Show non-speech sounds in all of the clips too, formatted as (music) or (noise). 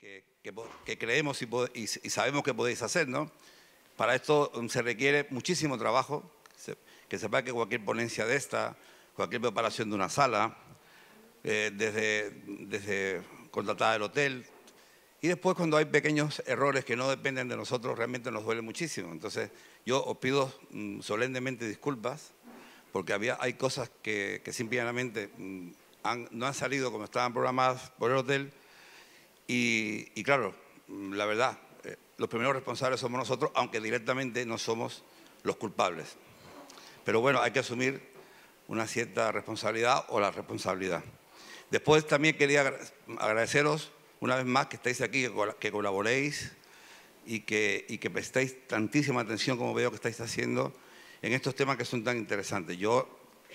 que, creemos y, y, sabemos que podéis hacer, ¿no? Para esto um, se requiere muchísimo trabajo, que sepa que cualquier ponencia de esta, cualquier preparación de una sala, eh, desde, desde contratar el hotel, y después cuando hay pequeños errores que no dependen de nosotros, realmente nos duele muchísimo. Entonces yo os pido um, solemnemente disculpas, porque había, hay cosas que, simplemente um, no han salido como estaban programadas por el hotel y, claro, la verdad, eh, los primeros responsables somos nosotros, aunque directamente no somos los culpables. Pero bueno, hay que asumir una cierta responsabilidad o la responsabilidad. Después también quería agradeceros una vez más que estáis aquí, que colaboréis y que, y que prestéis tantísima atención como veo que estáis haciendo en estos temas que son tan interesantes. Yo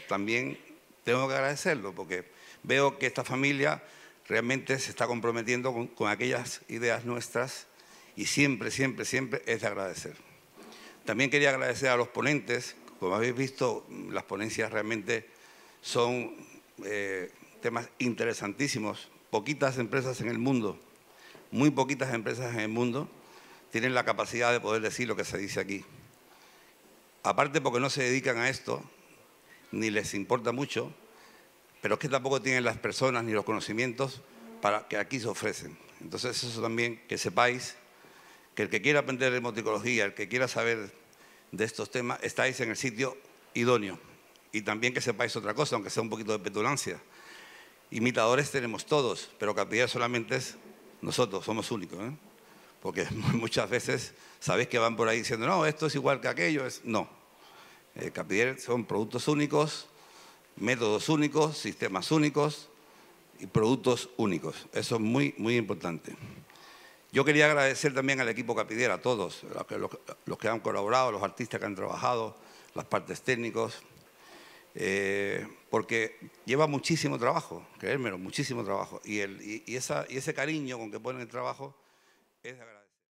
también tengo que agradecerlo porque veo que esta familia realmente se está comprometiendo con, aquellas ideas nuestras y siempre, siempre, siempre es de agradecer. También quería agradecer a los ponentes, como habéis visto, las ponencias realmente son eh, temas interesantísimos. Poquitas empresas en el mundo, muy poquitas empresas en el mundo, tienen la capacidad de poder decir lo que se dice aquí. Aparte porque no se dedican a esto, ni les importa mucho, pero es que tampoco tienen las personas ni los conocimientos para que aquí se ofrecen. Entonces eso también que sepáis que el que quiera aprender emoticología, el que quiera saber de estos temas, estáis en el sitio idóneo. Y también que sepáis otra cosa, aunque sea un poquito de petulancia. Imitadores tenemos todos, pero capillas solamente es nosotros, somos únicos. ¿eh? Porque (laughs) muchas veces sabéis que van por ahí diciendo, no, esto es igual que aquello. Es... No. Eh, son productos únicos, métodos únicos, sistemas únicos y productos únicos. Eso es muy, muy importante. Yo quería agradecer también al equipo Capidera, a todos, los que, han colaborado, los artistas que han trabajado, las partes técnicos, eh, porque lleva muchísimo trabajo, creérmelo, muchísimo trabajo. Y, el, esa, y ese cariño con que ponen el trabajo es agradecer.